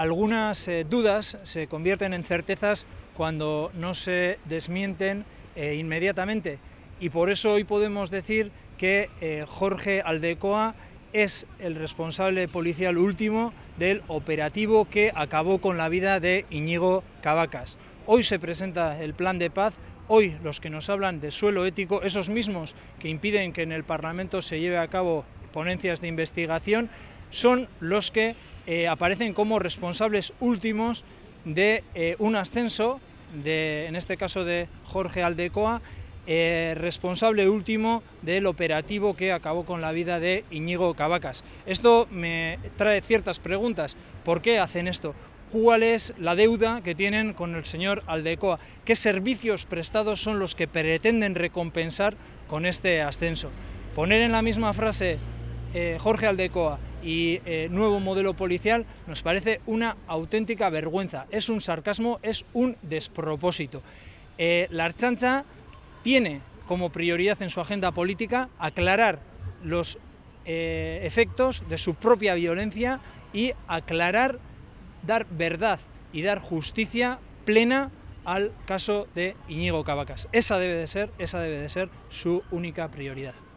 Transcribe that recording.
Algunas eh, dudas se convierten en certezas cuando no se desmienten eh, inmediatamente y por eso hoy podemos decir que eh, Jorge Aldecoa es el responsable policial último del operativo que acabó con la vida de Iñigo Cavacas. Hoy se presenta el plan de paz, hoy los que nos hablan de suelo ético, esos mismos que impiden que en el Parlamento se lleve a cabo ponencias de investigación, son los que eh, aparecen como responsables últimos de eh, un ascenso, de, en este caso de Jorge Aldecoa, eh, responsable último del operativo que acabó con la vida de Iñigo Cavacas. Esto me trae ciertas preguntas. ¿Por qué hacen esto? ¿Cuál es la deuda que tienen con el señor Aldecoa? ¿Qué servicios prestados son los que pretenden recompensar con este ascenso? Poner en la misma frase Jorge Aldecoa y eh, nuevo modelo policial nos parece una auténtica vergüenza. Es un sarcasmo, es un despropósito. Eh, la Archancha tiene como prioridad en su agenda política aclarar los eh, efectos de su propia violencia y aclarar, dar verdad y dar justicia plena al caso de Iñigo Cavacas. Esa debe de ser, esa debe de ser su única prioridad.